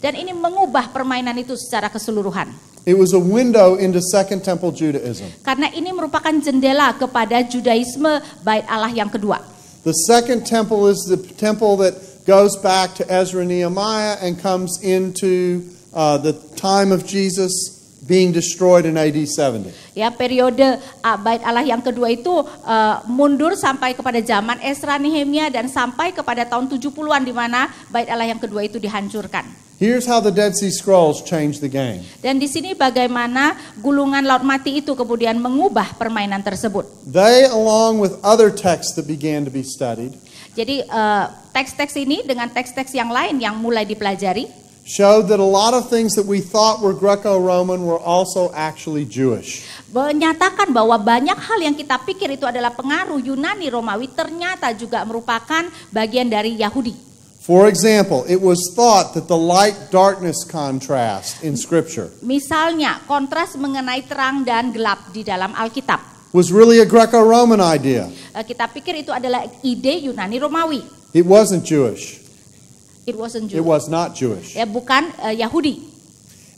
Dan ini mengubah permainan itu secara keseluruhan. It was a window into Second Temple Judaism. Karena ini merupakan jendela kepada Judaisme bait Allah yang kedua. The Second Temple is the temple that goes back to Ezra Nehemiah and comes into uh, the time of Jesus being destroyed in AD 70. Ya, periode uh, bait Allah yang kedua itu uh, mundur sampai kepada zaman Esra Nehemia dan sampai kepada tahun 70-an di mana bait Allah yang kedua itu dihancurkan. Here's how the Dead Sea Scrolls changed the game. Dan di sini bagaimana gulungan laut mati itu kemudian mengubah permainan tersebut. They along with other texts that began to be studied. Jadi eh, teks-teks uh, teks -teks ini dengan teks-teks yang lain yang mulai dipelajari showed that a lot of things that we thought were Greco-Roman were also actually Jewish. Menyatakan bahwa banyak hal yang kita pikir itu adalah pengaruh Yunani Romawi ternyata juga merupakan bagian dari Yahudi. For example, it was thought that the light darkness contrast in scripture. Misalnya, kontras mengenai terang dan gelap di dalam Alkitab. Was really a Greco-Roman idea. Eh, kita pikir itu adalah ide Yunani Romawi. It wasn't Jewish. It wasn't Jewish. It was not Jewish. Ya, bukan uh, Yahudi.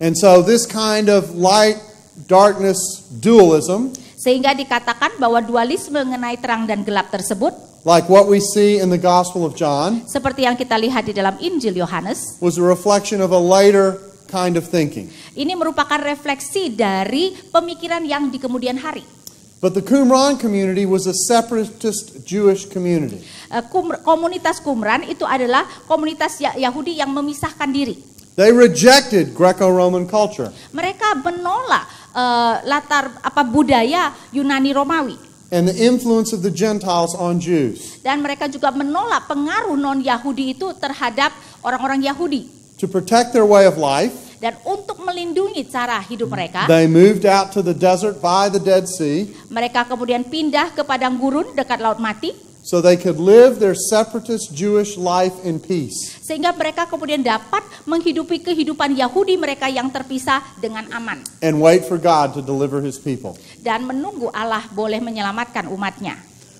And so this kind of light darkness dualism sehingga dikatakan bahwa dualisme mengenai terang dan gelap tersebut like what we see in the Gospel of John, seperti yang kita lihat di dalam Injil Yohanes, was a reflection of a lighter kind of thinking. Ini merupakan refleksi dari pemikiran yang di kemudian hari. But the Qumran community was a separatist Jewish community. Eh, komunitas Qumran itu adalah komunitas ya-, Yahudi yang memisahkan diri. They rejected Greco-Roman culture. Mereka menolak uh, latar apa budaya Yunani Romawi. And the influence of the Gentiles on Jews. Dan mereka juga menolak pengaruh non Yahudi itu terhadap orang-orang Yahudi. To protect their way of life dan untuk melindungi cara hidup mereka. They moved out to the desert by the Dead Sea. Mereka kemudian pindah ke padang gurun dekat laut mati. So they could live their separatist Jewish life in peace. Sehingga mereka kemudian dapat menghidupi kehidupan Yahudi mereka yang terpisah dengan aman. And wait for God to deliver his people. Dan menunggu Allah boleh menyelamatkan umatnya.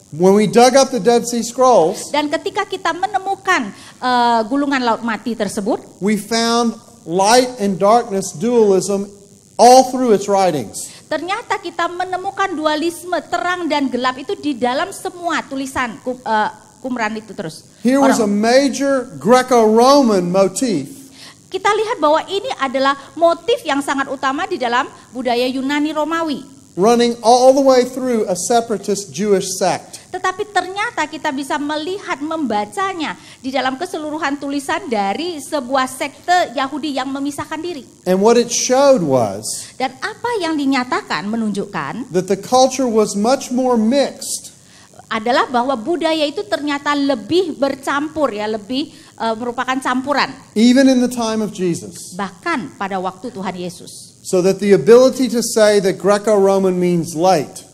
When we dug up the Dead Sea Scrolls, dan ketika kita menemukan uh, gulungan laut mati tersebut, we found light and darkness dualism all through its writings. Ternyata kita menemukan dualisme terang dan gelap itu di dalam semua tulisan uh, Qumran itu terus. Here was a major Greco-Roman motif. Kita lihat bahwa ini adalah motif yang sangat utama di dalam budaya Yunani Romawi running all the way through a separatist Jewish sect. Tetapi ternyata kita bisa melihat membacanya di dalam keseluruhan tulisan dari sebuah sekte Yahudi yang memisahkan diri. And what it showed was Dan apa yang dinyatakan menunjukkan that the culture was much more mixed adalah bahwa budaya itu ternyata lebih bercampur ya, lebih uh, merupakan campuran. Even in the time of Jesus. Bahkan pada waktu Tuhan Yesus. So that the ability to say that Greco-Roman means light.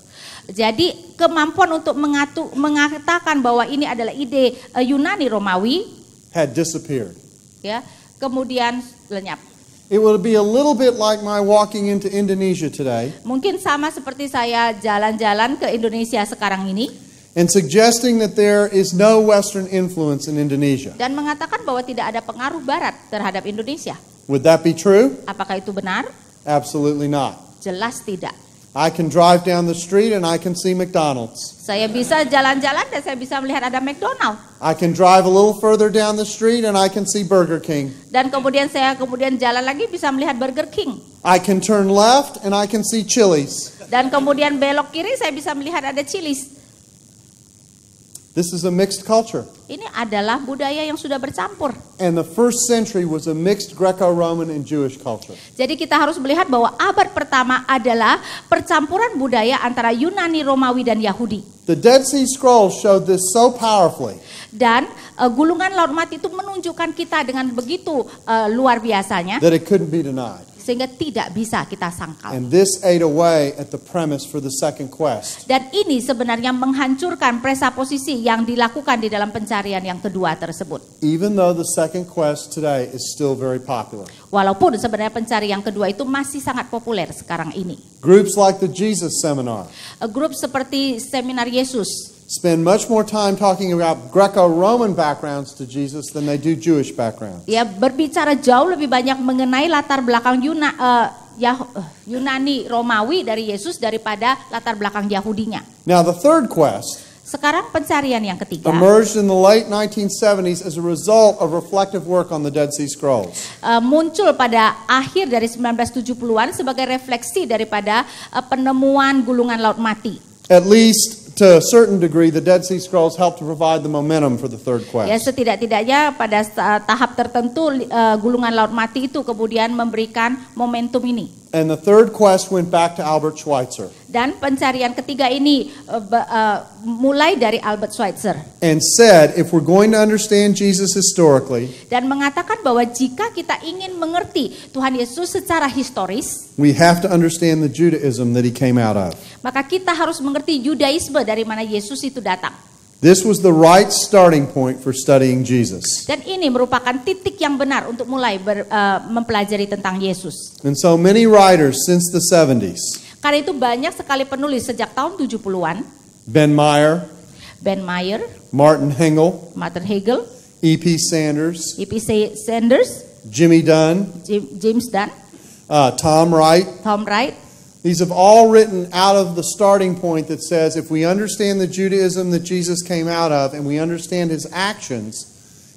Jadi kemampuan untuk mengatu, mengatakan bahwa ini adalah ide uh, Yunani Romawi had disappeared. Ya, kemudian lenyap. It be a little bit like my walking into Indonesia today. Mungkin sama seperti saya jalan-jalan ke Indonesia sekarang ini. And suggesting that there is no Western influence in Indonesia. Dan mengatakan bahwa tidak ada pengaruh Barat terhadap Indonesia. Would that be true? Apakah itu benar? Absolutely not. Jelas tidak. I can drive down the street and I can see McDonald's. Saya bisa jalan-jalan dan saya bisa melihat ada McDonald. I can drive a little further down the street and I can see Burger King. Dan kemudian saya kemudian jalan lagi bisa melihat Burger King. I can turn left and I can see Chili's. Dan kemudian belok kiri saya bisa melihat ada Chili's. This is a mixed culture. Ini adalah budaya yang sudah bercampur. And the first century was a mixed Greco-Roman and Jewish culture. Jadi kita harus melihat bahwa abad pertama adalah percampuran budaya antara Yunani, Romawi dan Yahudi. The Dead Sea Scrolls showed this so powerfully. Dan uh, gulungan laut mati itu menunjukkan kita dengan begitu uh, luar biasanya. That it couldn't be denied sehingga tidak bisa kita sangkal. And this ate away at the premise for the second quest. Dan ini sebenarnya menghancurkan presaposisi yang dilakukan di dalam pencarian yang kedua tersebut. Even though the second quest today is still very popular. Walaupun sebenarnya pencari yang kedua itu masih sangat populer sekarang ini. Groups like the Jesus seminar. Grup seperti seminar Yesus spend much more time talking about Greco-Roman backgrounds to Jesus than they do Jewish backgrounds. Ya, berbicara jauh lebih banyak mengenai latar belakang Yuna, uh, Yah eh, Yunani Romawi dari Yesus daripada latar belakang Yahudinya. Now the third quest. Sekarang pencarian yang ketiga. Emerged in the late 1970s as a result of reflective work on the Dead Sea Scrolls. Uh, muncul pada akhir dari 1970-an sebagai refleksi daripada uh, penemuan gulungan laut mati. At least to a certain degree, the Dead Sea Scrolls helped to provide the momentum for the third quest. Ya, setidak-tidaknya pada tahap tertentu uh, gulungan laut mati itu kemudian memberikan momentum ini. And the third quest went back to Albert Schweitzer. Dan pencarian ketiga ini uh, uh, mulai dari Albert Schweitzer. And said if we're going to understand Jesus historically. Dan mengatakan bahwa jika kita ingin mengerti Tuhan Yesus secara historis, we have to understand the Judaism that he came out of. Maka kita harus mengerti Judaisme dari mana Yesus itu datang. This was the right starting point for studying Jesus. Dan ini merupakan titik yang benar untuk mulai ber, uh, mempelajari tentang Yesus. And so many writers since the 70s. Karena itu banyak sekali penulis sejak tahun 70-an. Ben Meyer. Ben Meyer. Martin Hengel. Martin Hegel. E.P. Sanders. E.P. Sanders. Jimmy Dunn. Jim, James Dunn. Uh, Tom Wright. Tom Wright. These have all written out of the starting point that says if we understand the Judaism that Jesus came out of and we understand his actions,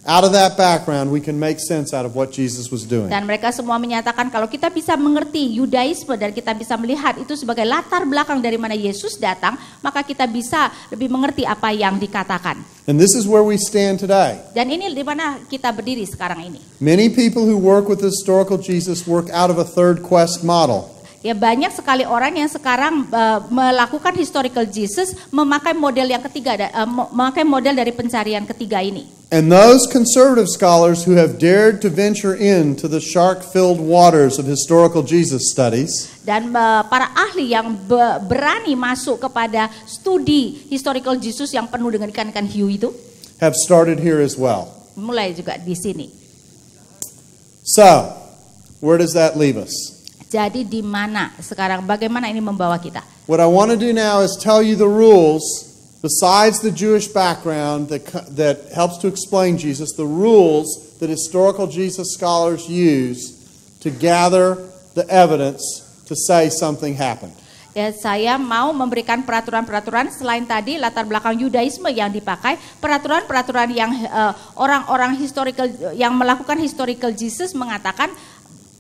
out of that background we can make sense out of what Jesus was doing. Dan mereka semua menyatakan kalau kita bisa mengerti Yudaisme dan kita bisa melihat itu sebagai latar belakang dari mana Yesus datang, maka kita bisa lebih mengerti apa yang dikatakan. And this is where we stand today. Dan ini di mana kita berdiri sekarang ini. Many people who work with the historical Jesus work out of a third quest model. Ya banyak sekali orang yang sekarang uh, melakukan historical Jesus memakai model yang ketiga uh, memakai model dari pencarian ketiga ini. And those conservative scholars who have dared to venture into the shark-filled waters of historical Jesus studies dan uh, para ahli yang be berani masuk kepada studi historical Jesus yang penuh dengan ikan-ikan hiu itu have started here as well. Mulai juga di sini. So, where does that leave us? Jadi di mana sekarang bagaimana ini membawa kita? What I want to do now is tell you the rules besides the Jewish background that that helps to explain Jesus, the rules that historical Jesus scholars use to gather the evidence to say something happened. Ya, saya mau memberikan peraturan-peraturan selain tadi latar belakang Yudaisme yang dipakai, peraturan-peraturan yang eh, orang-orang uh, historical yang melakukan historical Jesus mengatakan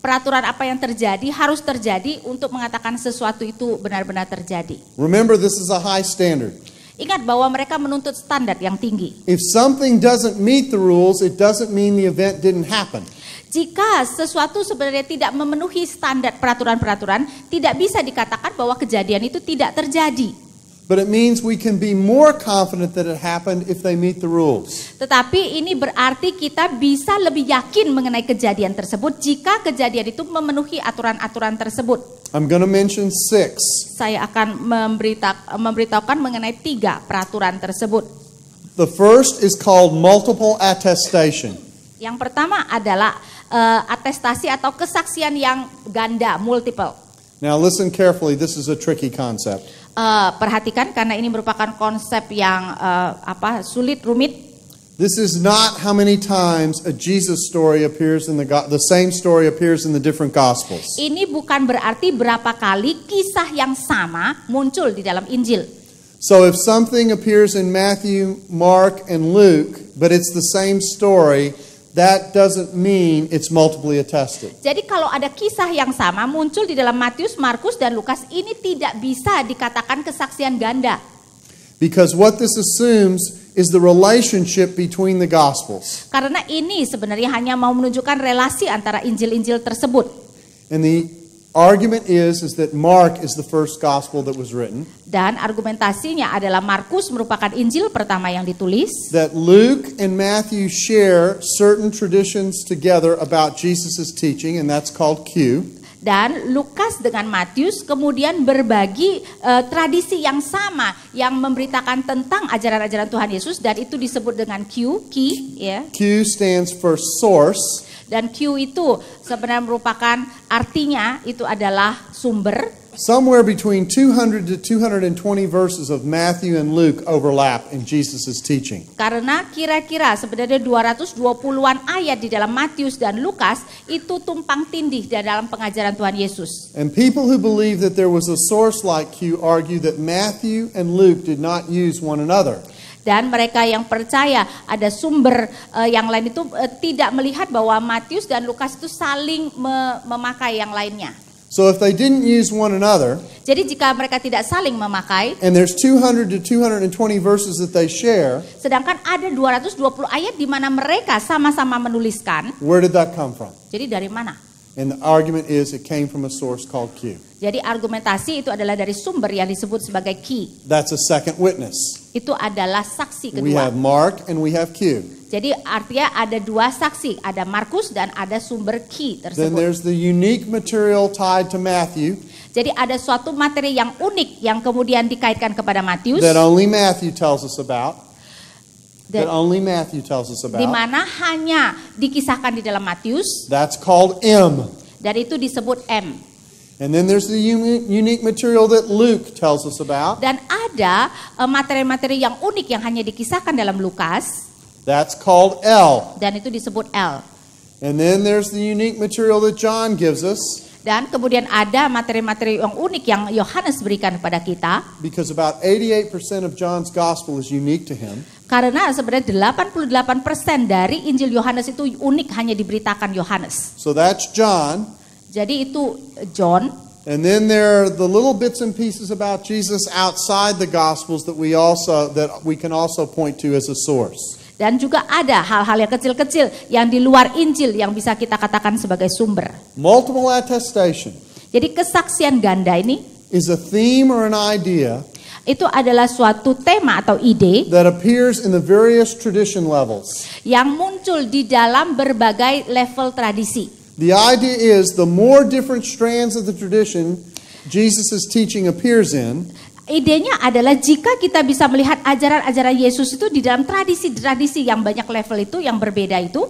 peraturan apa yang terjadi harus terjadi untuk mengatakan sesuatu itu benar-benar terjadi. Remember this is a high standard. Ingat bahwa mereka menuntut standar yang tinggi. If something doesn't meet the rules, it doesn't mean the event didn't happen. Jika sesuatu sebenarnya tidak memenuhi standar peraturan-peraturan, tidak bisa dikatakan bahwa kejadian itu tidak terjadi. But it means we can be more confident that it happened if they meet the rules. Tetapi ini berarti kita bisa lebih yakin mengenai kejadian tersebut jika kejadian itu memenuhi aturan-aturan tersebut. I'm going to mention six. Saya akan memberitahukan mengenai tiga peraturan tersebut. The first is called multiple attestation. Yang pertama adalah uh, atestasi atau kesaksian yang ganda, multiple. Now listen carefully, this is a tricky concept uh, perhatikan karena ini merupakan konsep yang uh, apa sulit rumit. This is not how many times a Jesus story appears in the the same story appears in the different gospels. Ini bukan berarti berapa kali kisah yang sama muncul di dalam Injil. So if something appears in Matthew, Mark and Luke, but it's the same story, that doesn't mean it's multiply attested. Jadi kalau ada kisah yang sama muncul di dalam Matius, Markus dan Lukas ini tidak bisa dikatakan kesaksian ganda. Because what this assumes is the relationship between the gospels. Karena ini sebenarnya hanya mau menunjukkan relasi antara Injil-Injil tersebut. And the Argument is is that Mark is the first gospel that was written. Dan argumentasinya adalah Markus merupakan Injil pertama yang ditulis. That Luke and Matthew share certain traditions together about Jesus's teaching and that's called Q. Dan Lukas dengan Matius kemudian berbagi uh, tradisi yang sama yang memberitakan tentang ajaran-ajaran Tuhan Yesus dan itu disebut dengan Q, key, ya. Yeah. Q stands for source. Dan Q itu sebenarnya merupakan artinya itu adalah sumber. Somewhere between 200 to 220 verses of Matthew and Luke overlap in Jesus's teaching. Karena kira-kira sebenarnya 220-an ayat di dalam Matius dan Lukas itu tumpang tindih di dalam pengajaran Tuhan Yesus. And people who believe that there was a source like Q argue that Matthew and Luke did not use one another dan mereka yang percaya ada sumber uh, yang lain itu uh, tidak melihat bahwa Matius dan Lukas itu saling me memakai yang lainnya. So if they didn't use one another, jadi jika mereka tidak saling memakai, and there's 200 to 220 verses that they share, sedangkan ada 220 ayat di mana mereka sama-sama menuliskan, where did that come from? Jadi dari mana? And the argument is it came from a source called Q. Jadi argumentasi itu adalah dari sumber yang disebut sebagai key. That's a second witness. Itu adalah saksi kedua. We have Mark and we have Q. Jadi artinya ada dua saksi, ada Markus dan ada sumber key tersebut. Then there's the unique material tied to Matthew. Jadi ada suatu materi yang unik yang kemudian dikaitkan kepada Matius. That only Matthew tells us about. That, only Matthew tells us about. Dimana hanya dikisahkan di dalam Matius. That's called M. Dan itu disebut M. And then there's the unique material that Luke tells us about. Dan ada eh, materi-materi yang unik yang hanya dikisahkan dalam Lukas. That's called L. Dan itu disebut L. And then there's the unique material that John gives us. Dan kemudian ada materi-materi yang unik yang Yohanes berikan kepada kita. Because about 88% of John's gospel is unique to him. Karena sebenarnya 88% dari Injil Yohanes itu unik hanya diberitakan Yohanes. So that's John. Jadi itu eh, John. And then there are the little bits and pieces about Jesus outside the gospels that we also that we can also point to as a source. Dan juga ada hal-hal yang kecil-kecil yang di luar Injil yang bisa kita katakan sebagai sumber. Multiple attestation. Jadi kesaksian ganda ini is a theme or an idea itu adalah suatu tema atau ide that appears in the various tradition levels. yang muncul di dalam berbagai level tradisi. The idea is the more different strands of the tradition Jesus' teaching appears in, idenya adalah jika kita bisa melihat ajaran-ajaran Yesus itu di dalam tradisi-tradisi yang banyak level itu yang berbeda itu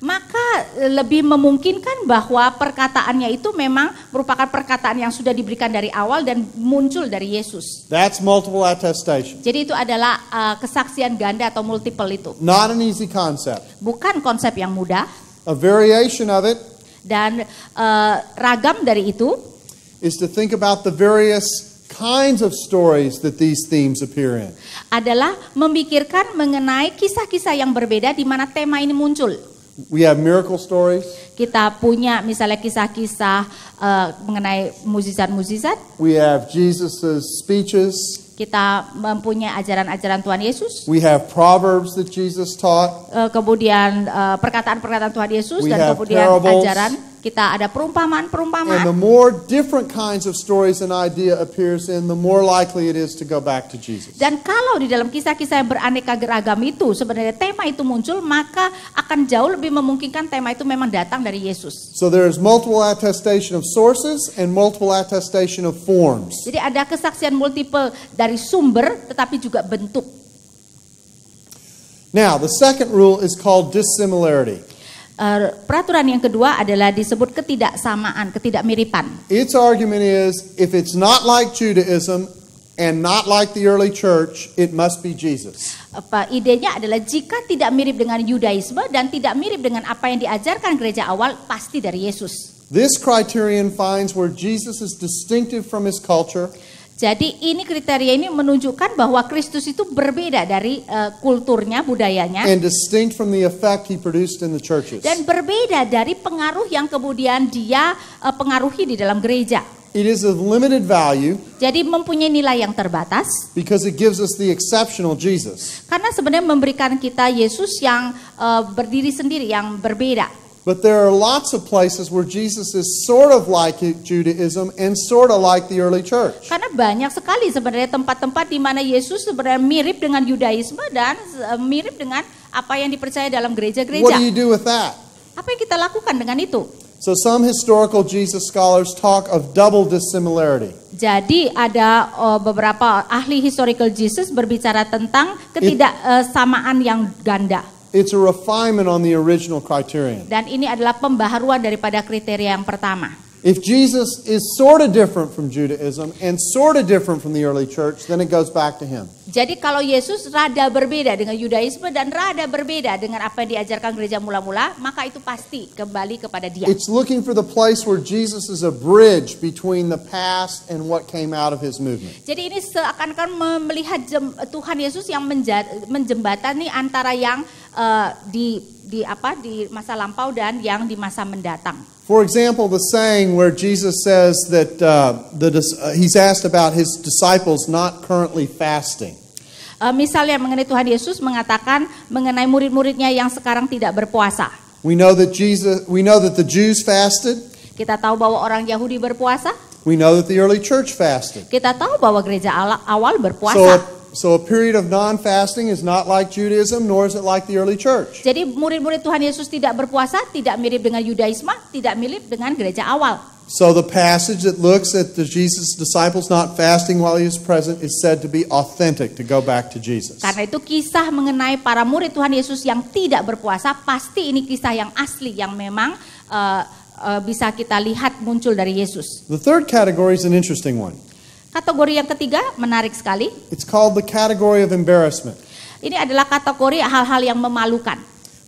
maka lebih memungkinkan bahwa perkataannya itu memang merupakan perkataan yang sudah diberikan dari awal dan muncul dari Yesus that's multiple attestation jadi itu adalah uh, kesaksian ganda atau multiple itu not an easy concept bukan konsep yang mudah a variation of it dan uh, ragam dari itu is to think about the various kinds of stories that these themes appear in. Adalah memikirkan mengenai kisah-kisah yang berbeda di mana tema ini muncul. We have miracle stories. Kita punya misalnya kisah-kisah uh, mengenai mukjizat-mukjizat. We have Jesus's speeches. Kita mempunyai ajaran-ajaran Tuhan Yesus. We have proverbs that Jesus taught. Uh, kemudian eh, perkataan-perkataan uh, Tuhan Yesus We dan kemudian parables. ajaran kita ada perumpamaan-perumpamaan. And the more different kinds of stories and idea appears in, the more likely it is to go back to Jesus. Dan kalau di dalam kisah-kisah yang beraneka geragam itu sebenarnya tema itu muncul, maka akan jauh lebih memungkinkan tema itu memang datang dari Yesus. So there is multiple attestation of sources and multiple attestation of forms. Jadi ada kesaksian multiple dari sumber tetapi juga bentuk. Now, the second rule is called dissimilarity. Eh, peraturan yang kedua adalah disebut ketidaksamaan, ketidakmiripan. Its argument is if it's not like Judaism and not like the early church, it must be Jesus. Apa idenya adalah jika tidak mirip dengan Yudaisme dan tidak mirip dengan apa yang diajarkan gereja awal, pasti dari Yesus. This criterion finds where Jesus is distinctive from his culture. Jadi ini kriteria ini menunjukkan bahwa Kristus itu berbeda dari uh, kulturnya, budayanya. And distinct from the effect he produced in the churches. Dan berbeda dari pengaruh yang kemudian dia uh, pengaruhi di dalam gereja. It is of limited value. Jadi mempunyai nilai yang terbatas. Because it gives us the exceptional Jesus. Karena sebenarnya memberikan kita Yesus yang uh, berdiri sendiri, yang berbeda. But there are lots of places where Jesus is sort of like Judaism and sort of like the early church. Karena banyak sekali sebenarnya tempat-tempat di mana Yesus sebenarnya mirip dengan Yudaisme dan e, mirip dengan apa yang dipercaya dalam gereja-gereja. What do you do with that? Apa yang kita lakukan dengan itu? So some historical Jesus scholars talk of double dissimilarity. Jadi ada uh, beberapa ahli historical Jesus berbicara tentang ketidaksamaan e, uh, yang ganda. It's a refinement on the original criterion. Dan ini adalah pembaharuan daripada kriteria yang pertama. If Jesus is sort of different from Judaism and sort of different from the early church, then it goes back to him. Jadi kalau Yesus rada berbeda dengan Yudaisme dan rada berbeda dengan apa yang diajarkan gereja mula-mula, maka itu pasti kembali kepada dia. It's looking for the place where Jesus is a bridge between the past and what came out of his movement. Jadi ini seakan-akan melihat Tuhan Yesus yang menjembatani antara yang uh, di di apa di masa lampau dan yang di masa mendatang. For example, the saying where Jesus says that uh, the, uh, he's asked about his disciples not currently fasting. Uh, misalnya mengenai Tuhan Yesus mengatakan mengenai murid-muridnya yang sekarang tidak berpuasa. We know that Jesus, we know that the Jews fasted. Kita tahu bahwa orang Yahudi berpuasa. We know that the early church fasted. Kita tahu bahwa gereja awal berpuasa. So So a period of non-fasting is not like Judaism, nor is it like the early church. Jadi murid-murid Tuhan Yesus tidak berpuasa, tidak mirip dengan Yudaisme, tidak mirip dengan gereja awal. So the passage that looks at the Jesus disciples not fasting while he is present is said to be authentic to go back to Jesus. Karena itu kisah mengenai para murid Tuhan Yesus yang tidak berpuasa pasti ini kisah yang asli yang memang uh, uh, bisa kita lihat muncul dari Yesus. The third category is an interesting one. Kategori yang ketiga menarik sekali. It's called the category of embarrassment. Ini adalah kategori hal-hal yang memalukan.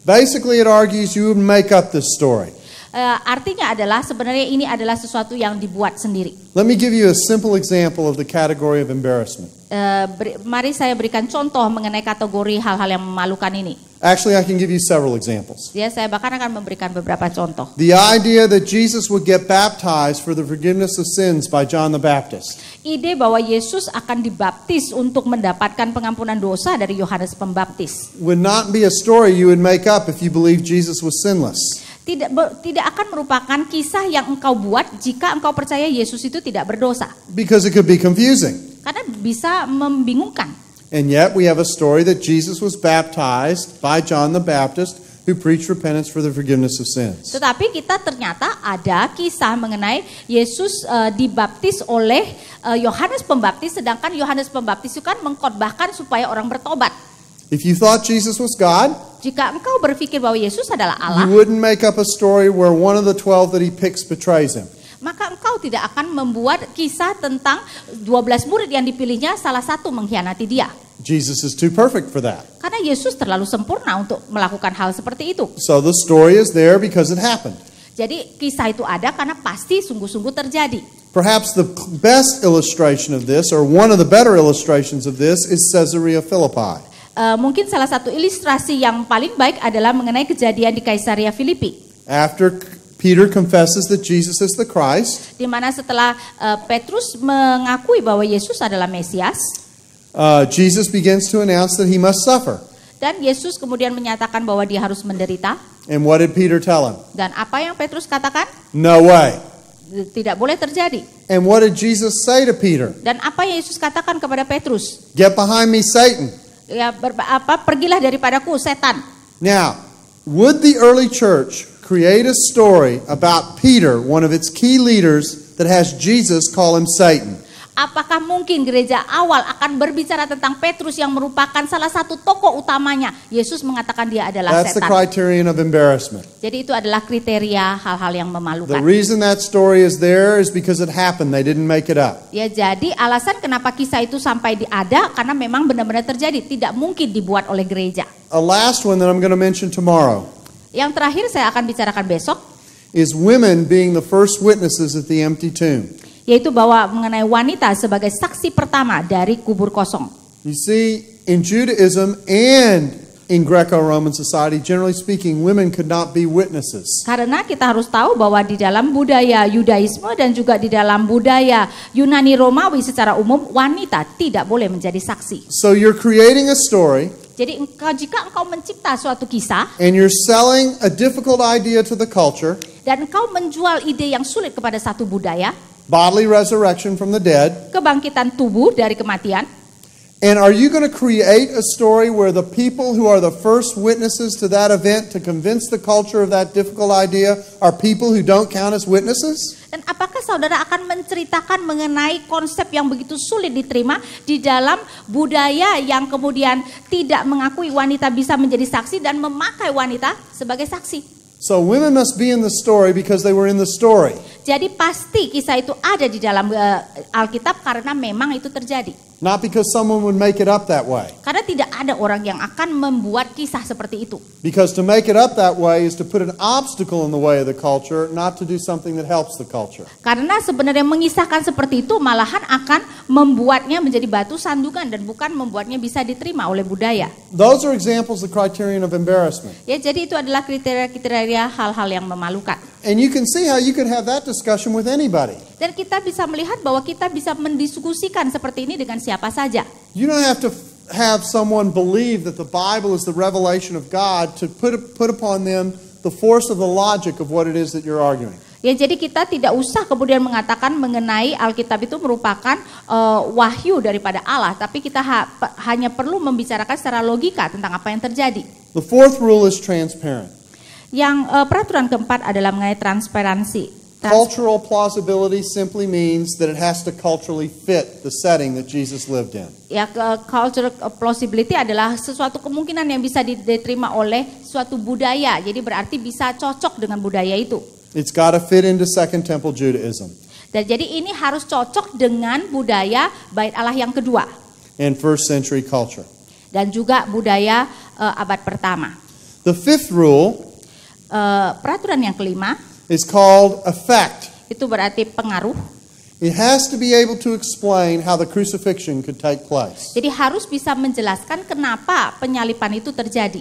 Basically it argues you make up this story. Uh, artinya adalah sebenarnya ini adalah sesuatu yang dibuat sendiri. Let me give you a simple example of the category of embarrassment. Uh, beri, mari saya berikan contoh mengenai kategori hal-hal yang memalukan ini. Actually, I can give you several examples. Ya, yeah, saya bahkan akan memberikan beberapa contoh. The idea that Jesus would get baptized for the forgiveness of sins by John the Baptist. Ide bahwa Yesus akan dibaptis untuk mendapatkan pengampunan dosa dari Yohanes Pembaptis. Would not be a story you would make up if you believe Jesus was sinless tidak tidak akan merupakan kisah yang engkau buat jika engkau percaya Yesus itu tidak berdosa. Because it could be confusing. Karena bisa membingungkan. And yet we have a story that Jesus was baptized by John the Baptist who preach repentance for the forgiveness of sins. Tetapi kita ternyata ada kisah mengenai Yesus uh, dibaptis oleh eh, Yohanes uh, Pembaptis sedangkan Yohanes Pembaptis itu kan mengkhotbahkan supaya orang bertobat. If you thought Jesus was God, jika engkau berpikir bahwa Yesus adalah Allah, you wouldn't make up a story where one of the twelve that he picks betrays him. Maka engkau tidak akan membuat kisah tentang 12 murid yang dipilihnya salah satu mengkhianati dia. Jesus is too perfect for that. Karena Yesus terlalu sempurna untuk melakukan hal seperti itu. So the story is there because it happened. Jadi kisah itu ada karena pasti sungguh-sungguh terjadi. Perhaps the best illustration of this or one of the better illustrations of this is Caesarea Philippi uh, mungkin salah satu ilustrasi yang paling baik adalah mengenai kejadian di Kaisaria Filipi. After Peter confesses that Jesus is the Christ. Di mana setelah uh, Petrus mengakui bahwa Yesus adalah Mesias. Uh, Jesus begins to announce that he must suffer. Dan Yesus kemudian menyatakan bahwa dia harus menderita. And what did Peter tell him? Dan apa yang Petrus katakan? No way. Tidak boleh terjadi. And what did Jesus say to Peter? Dan apa yang Yesus katakan kepada Petrus? Get behind me Satan. ya ber, apa pergilah daripadaku setan. Now, would the early church create a story about Peter, one of its key leaders, that has Jesus call him Satan? Apakah mungkin gereja awal akan berbicara tentang Petrus yang merupakan salah satu tokoh utamanya? Yesus mengatakan dia adalah that's setan. The of Jadi itu adalah kriteria hal-hal yang memalukan. The reason that story is there is because it happened. They didn't make it up. Ya, jadi alasan kenapa kisah itu sampai diada karena memang benar-benar terjadi, tidak mungkin dibuat oleh gereja. A last one that I'm going to mention tomorrow. Yang terakhir saya akan bicarakan besok is women being the first witnesses at the empty tomb yaitu bahwa mengenai wanita sebagai saksi pertama dari kubur kosong. You see, in Judaism and in Greco-Roman society, generally speaking, women could not be witnesses. Karena kita harus tahu bahwa di dalam budaya Yudaisme dan juga di dalam budaya Yunani Romawi secara umum wanita tidak boleh menjadi saksi. So you're creating a story. Jadi engkau, jika engkau mencipta suatu kisah and you're selling a difficult idea to the culture dan engkau menjual ide yang sulit kepada satu budaya bodily resurrection from the dead. Kebangkitan tubuh dari kematian. And are you going to create a story where the people who are the first witnesses to that event to convince the culture of that difficult idea are people who don't count as witnesses? Dan apakah saudara akan menceritakan mengenai konsep yang begitu sulit diterima di dalam budaya yang kemudian tidak mengakui wanita bisa menjadi saksi dan memakai wanita sebagai saksi? So women must be in the story because they were in the story. Jadi pasti kisah itu ada di dalam uh, Alkitab karena memang itu terjadi. Not because someone would make it up that way. Karena tidak ada orang yang akan membuat kisah seperti itu. Because to make it up that way is to put an obstacle in the way of the culture, not to do something that helps the culture. Karena sebenarnya mengisahkan seperti itu malahan akan membuatnya menjadi batu sandungan dan bukan membuatnya bisa diterima oleh budaya. Those are examples the criterion of embarrassment. Ya, jadi itu adalah kriteria-kriteria hal-hal yang memalukan. And you can see how you could have that discussion with anybody. Dan kita bisa melihat bahwa kita bisa mendiskusikan seperti ini dengan siapa saja. You don't have to have someone believe that the Bible is the revelation of God to put put upon them the force of the logic of what it is that you're arguing. Ya jadi kita tidak usah kemudian mengatakan mengenai Alkitab itu merupakan uh, wahyu daripada Allah, tapi kita ha hanya perlu membicarakan secara logika tentang apa yang terjadi. The fourth rule is transparent. Yang uh, peraturan keempat adalah mengenai transparansi. Trans Cultural plausibility simply means that it has to culturally fit the setting that Jesus lived in. Ya, uh, cultural eh, plausibility adalah sesuatu kemungkinan yang bisa diterima oleh suatu budaya. Jadi berarti bisa cocok dengan budaya itu. It's got to fit into Second Temple Judaism. Dan jadi ini harus cocok dengan budaya bait Allah yang kedua. And first century culture. Dan juga budaya uh, abad pertama. The fifth rule Eh, peraturan yang kelima is called effect. Itu berarti pengaruh. It has to be able to explain how the crucifixion could take place. Jadi harus bisa menjelaskan kenapa penyalipan itu terjadi.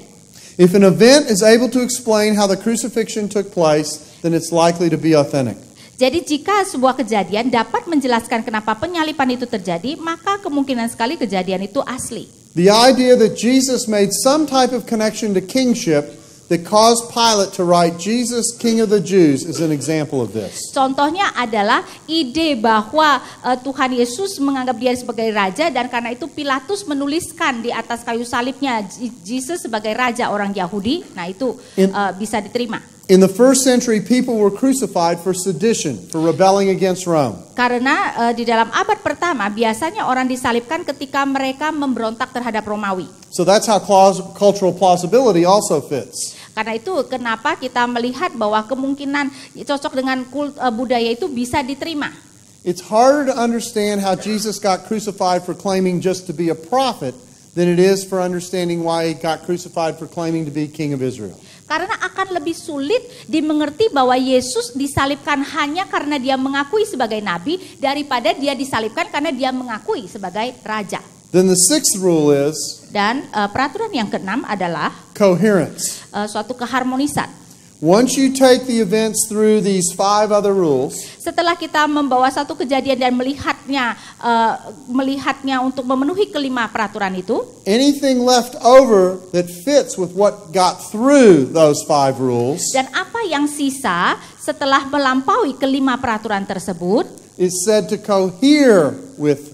If an event is able to explain how the crucifixion took place, then it's likely to be authentic. Jadi jika sebuah kejadian dapat menjelaskan kenapa penyalipan itu terjadi, maka kemungkinan sekali kejadian itu asli. The idea that Jesus made some type of connection to kingship that caused Pilate to write Jesus King of the Jews is an example of this. Contohnya adalah ide bahwa uh, Tuhan Yesus menganggap dia sebagai raja dan karena itu Pilatus menuliskan di atas kayu salibnya Jesus sebagai raja orang Yahudi. Nah, itu in, uh, bisa diterima. In the first century people were crucified for sedition, for rebelling against Rome. Karena uh, di dalam abad pertama biasanya orang disalibkan ketika mereka memberontak terhadap Romawi. So that's how cultural plausibility also fits. Karena itu kenapa kita melihat bahwa kemungkinan cocok dengan kult, uh, budaya itu bisa diterima. It's harder to understand how Jesus got crucified for claiming just to be a prophet than it is for understanding why he got crucified for claiming to be king of Israel karena akan lebih sulit dimengerti bahwa Yesus disalibkan hanya karena dia mengakui sebagai nabi daripada dia disalibkan karena dia mengakui sebagai raja. Then the sixth rule is dan uh, peraturan yang keenam adalah coherence. Uh, suatu keharmonisan. Once you take the events through these five other rules, setelah kita membawa satu kejadian dan melihatnya, uh, melihatnya untuk memenuhi kelima peraturan itu, anything left over that fits with what got through those five rules, dan apa yang sisa setelah melampaui kelima peraturan tersebut, is said to cohere with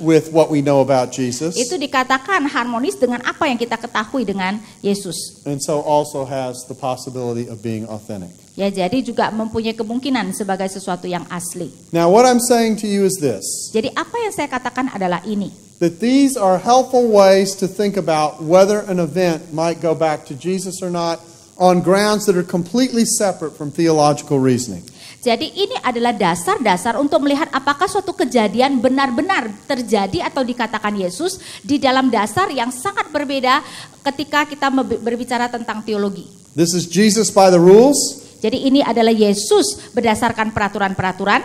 with what we know about Jesus. Itu dikatakan harmonis dengan apa yang kita ketahui dengan Yesus. And so also has the possibility of being authentic. Ya, jadi juga mempunyai kemungkinan sebagai sesuatu yang asli. Now what I'm saying to you is this. Jadi apa yang saya katakan adalah ini. That these are helpful ways to think about whether an event might go back to Jesus or not on grounds that are completely separate from theological reasoning. Jadi ini adalah dasar-dasar untuk melihat apakah suatu kejadian benar-benar terjadi atau dikatakan Yesus di dalam dasar yang sangat berbeda ketika kita berbicara tentang teologi. This is Jesus by the rules. Jadi ini adalah Yesus berdasarkan peraturan-peraturan.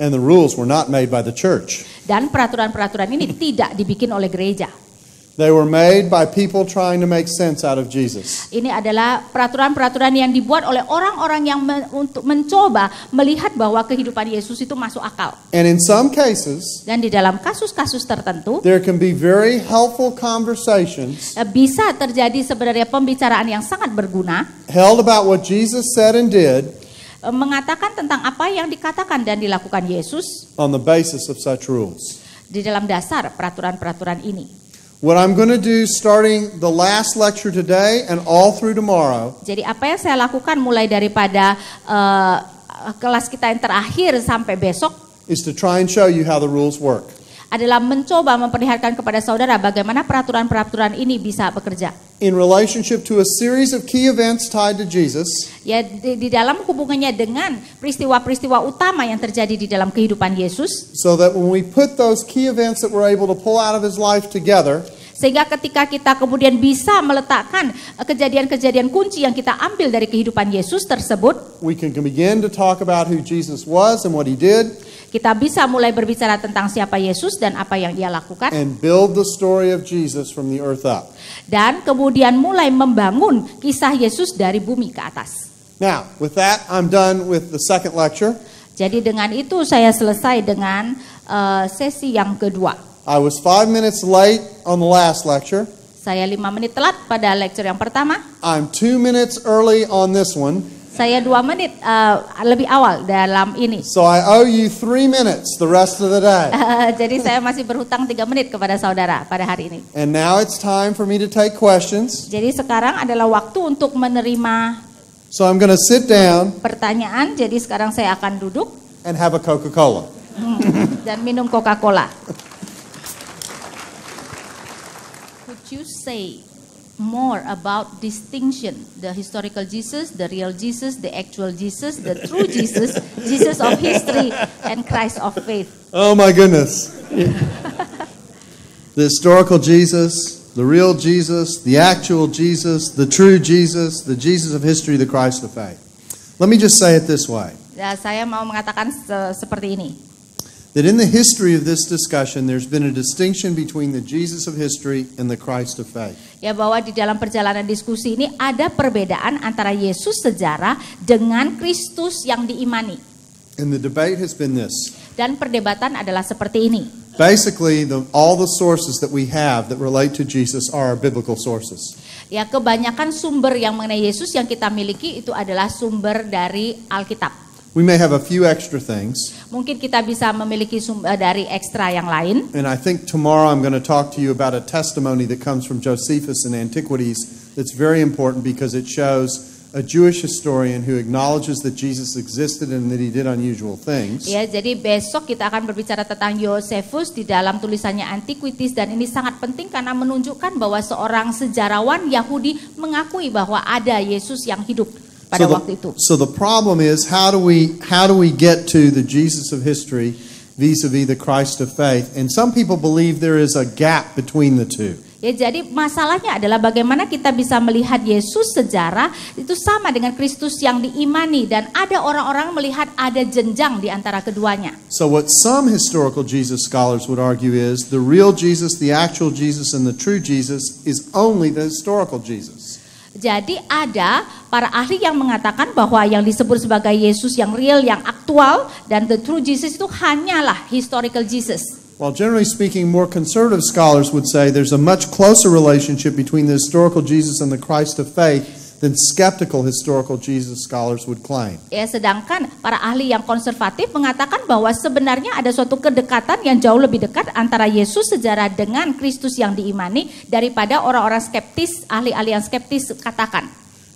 And the rules were not made by the church. Dan peraturan-peraturan ini tidak dibikin oleh gereja. They were made by people trying to make sense out of Jesus. Ini adalah peraturan-peraturan yang dibuat oleh orang-orang yang men untuk mencoba melihat bahwa kehidupan Yesus itu masuk akal. And in some cases, dan di dalam kasus-kasus tertentu, there can be very helpful conversations. Eh, bisa terjadi sebenarnya pembicaraan yang sangat berguna. Held about what Jesus said and did eh, mengatakan tentang apa yang dikatakan dan dilakukan Yesus di dalam dasar peraturan-peraturan ini. What I'm going to do starting the last lecture today and all through tomorrow. Jadi apa yang saya lakukan mulai daripada uh, kelas kita yang terakhir sampai besok is to try and show you how the rules work. Adalah mencoba memperlihatkan kepada saudara bagaimana peraturan-peraturan ini bisa bekerja. in relationship to a series of key events tied to Jesus. Ya di, di dalam hubungannya dengan peristiwa-peristiwa utama yang terjadi di dalam kehidupan Yesus. So that when we put those key events that we're able to pull out of his life together. Sehingga ketika kita kemudian bisa meletakkan eh, kejadian-kejadian kunci yang kita ambil dari kehidupan Yesus tersebut, we can begin to talk about who Jesus was and what he did. Kita bisa mulai berbicara tentang siapa Yesus dan apa yang dia lakukan. And build the story of Jesus from the earth up. Dan kemudian mulai membangun kisah Yesus dari bumi ke atas. Now, with that, I'm done with the second lecture. Jadi dengan itu saya selesai dengan uh, sesi yang kedua. I was five minutes late on the last lecture. Saya lima menit telat pada lecture yang pertama. I'm two minutes early on this one. Saya dua menit uh, lebih awal dalam ini. So I owe you three minutes the rest of the day. jadi saya masih berhutang tiga menit kepada saudara pada hari ini. And now it's time for me to take questions. Jadi sekarang adalah waktu untuk menerima. So I'm going to sit down. Pertanyaan. Jadi sekarang saya akan duduk. And have a Coca-Cola. Hmm, dan minum Coca-Cola. you say more about distinction the historical jesus the real jesus the actual jesus the true jesus jesus of history and christ of faith oh my goodness the historical jesus the real jesus the actual jesus the true jesus the jesus of history the christ of faith let me just say it this way saya mau mengatakan seperti ini that in the history of this discussion there's been a distinction between the Jesus of history and the Christ of faith. Ya bahwa di dalam perjalanan diskusi ini ada perbedaan antara Yesus sejarah dengan Kristus yang diimani. And the debate has been this. Dan perdebatan adalah seperti ini. Basically, the, all the sources that we have that relate to Jesus are biblical sources. Ya kebanyakan sumber yang mengenai Yesus yang kita miliki itu adalah sumber dari Alkitab. We may have a few extra things. Mungkin kita bisa memiliki eh, dari ekstra yang lain. And I think tomorrow I'm going to talk to you about a testimony that comes from Josephus in Antiquities that's very important because it shows a Jewish historian who acknowledges that Jesus existed and that he did unusual things. Ya, jadi besok kita akan berbicara tentang Josephus di dalam tulisannya Antiquities dan ini sangat penting karena menunjukkan bahwa seorang sejarawan Yahudi mengakui bahwa ada Yesus yang hidup. pada so waktu the, itu. So the problem is how do we how do we get to the Jesus of history vis-a-vis -vis the Christ of faith? And some people believe there is a gap between the two. Ya, jadi masalahnya adalah bagaimana kita bisa melihat Yesus sejarah itu sama dengan Kristus yang diimani dan ada orang-orang melihat ada jenjang di antara keduanya. So what some historical Jesus scholars would argue is the real Jesus, the actual Jesus and the true Jesus is only the historical Jesus. Jadi ada para ahli yang mengatakan bahwa yang disebut sebagai Yesus yang real, yang aktual dan the true Jesus itu hanyalah historical Jesus. While generally speaking, more conservative scholars would say there's a much closer relationship between the historical Jesus and the Christ of faith than skeptical historical Jesus scholars would claim. Ya, sedangkan para ahli yang konservatif mengatakan bahwa sebenarnya ada suatu kedekatan yang jauh lebih dekat antara Yesus sejarah dengan Kristus yang diimani daripada orang-orang skeptis, ahli-ahli yang skeptis katakan.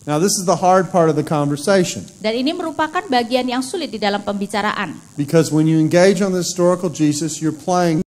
Now this is the hard part of the conversation. Dan ini merupakan bagian yang sulit di dalam pembicaraan. Because when you engage on the historical Jesus, you're playing